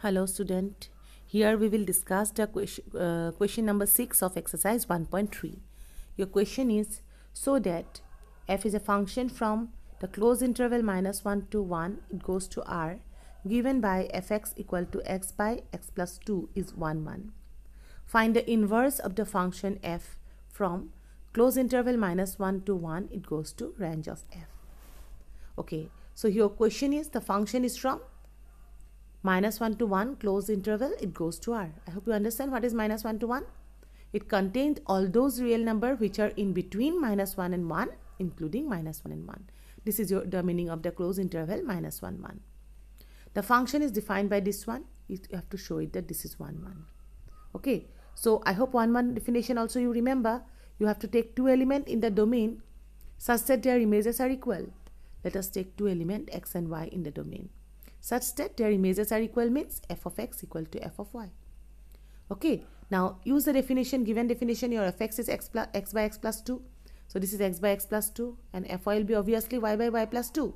hello student here we will discuss the question, uh, question number 6 of exercise 1.3 your question is so that f is a function from the closed interval minus 1 to 1 it goes to r given by fx equal to x by x plus 2 is 1 1 find the inverse of the function f from closed interval minus 1 to 1 it goes to range of f okay so your question is the function is from minus 1 to 1 closed interval it goes to r i hope you understand what is minus 1 to 1 it contains all those real number which are in between minus 1 and 1 including minus 1 and 1 this is your the meaning of the closed interval minus 1 1 the function is defined by this one you have to show it that this is 1 1 okay so i hope 1 1 definition also you remember you have to take two element in the domain such that their images are equal let us take two element x and y in the domain such that their images are equal means f of x equal to f of y. Okay, now use the definition, given definition, your f x is x, plus, x by x plus 2. So this is x by x plus 2 and f y will be obviously y by y plus 2.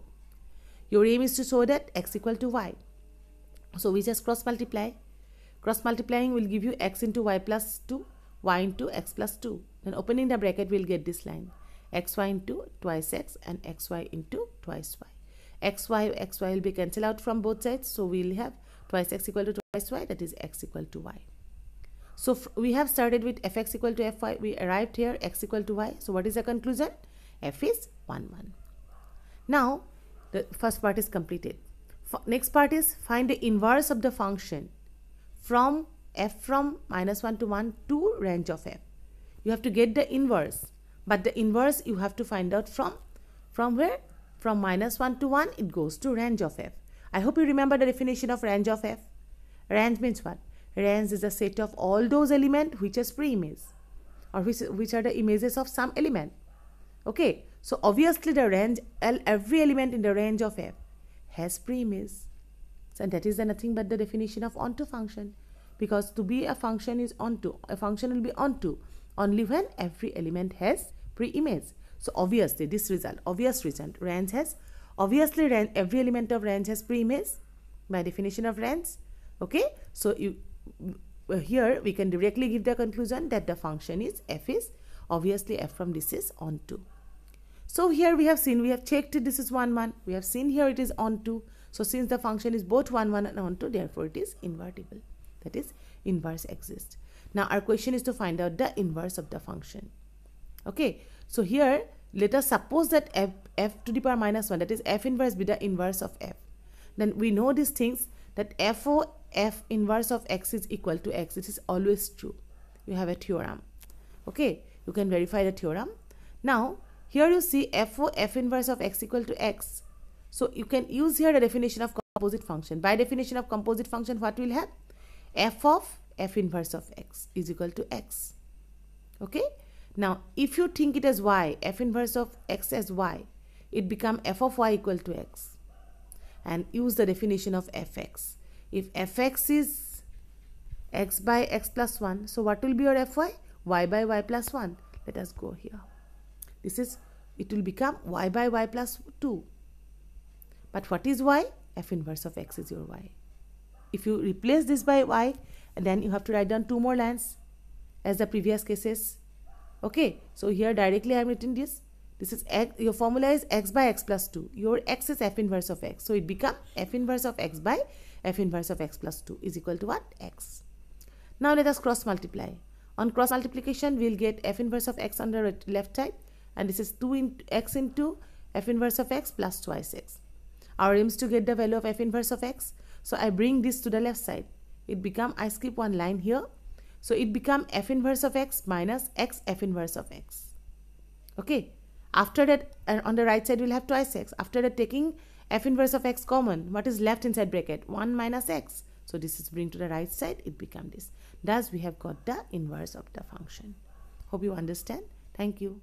Your aim is to show that x equal to y. So we just cross multiply. Cross multiplying will give you x into y plus 2, y into x plus 2. Then opening the bracket, we'll get this line xy into twice x and xy into twice y xy, xy will be cancelled out from both sides. So we will have twice x equal to twice y, that is x equal to y. So we have started with fx equal to fy. We arrived here x equal to y. So what is the conclusion? f is 1, 1. Now the first part is completed. F next part is find the inverse of the function from f from minus 1 to 1 to range of f. You have to get the inverse. But the inverse you have to find out from from where? From minus 1 to 1, it goes to range of f. I hope you remember the definition of range of f. Range means what? Range is a set of all those elements which is pre-image or which, which are the images of some element. Okay, so obviously the range, every element in the range of f has pre-image. So that is nothing but the definition of onto function because to be a function is onto. A function will be onto only when every element has pre-image. So obviously this result, obvious result, range has, obviously range, every element of range has premise by definition of range. Okay, so you uh, here we can directly give the conclusion that the function is f is obviously f from this is onto. So here we have seen, we have checked it, this is 1, 1. We have seen here it is onto. So since the function is both 1, 1 and onto, therefore it is invertible. That is inverse exists. Now our question is to find out the inverse of the function. Okay, so here let us suppose that f, f to the power minus 1 that is f inverse be the inverse of f. Then we know these things that f o f inverse of x is equal to x. is always true. You have a theorem. Okay, you can verify the theorem. Now here you see f o f inverse of x equal to x. So you can use here the definition of composite function. By definition of composite function what will have? f of f inverse of x is equal to x. Okay. Now, if you think it as y, f inverse of x as y, it become f of y equal to x. And use the definition of fx. If fx is x by x plus 1, so what will be your fy? y by y plus 1. Let us go here. This is, it will become y by y plus 2. But what is y? f inverse of x is your y. If you replace this by y, then you have to write down two more lines as the previous cases okay so here directly i have written this this is x, your formula is x by x plus 2 your x is f inverse of x so it become f inverse of x by f inverse of x plus 2 is equal to what x now let us cross multiply on cross multiplication we'll get f inverse of x under left side and this is 2 in x into f inverse of x plus twice x our aim is to get the value of f inverse of x so i bring this to the left side it become i skip one line here so it become f inverse of x minus x f inverse of x. Okay. After that, uh, on the right side, we'll have twice x. After that, taking f inverse of x common, what is left inside bracket? 1 minus x. So this is bring to the right side, it become this. Thus, we have got the inverse of the function. Hope you understand. Thank you.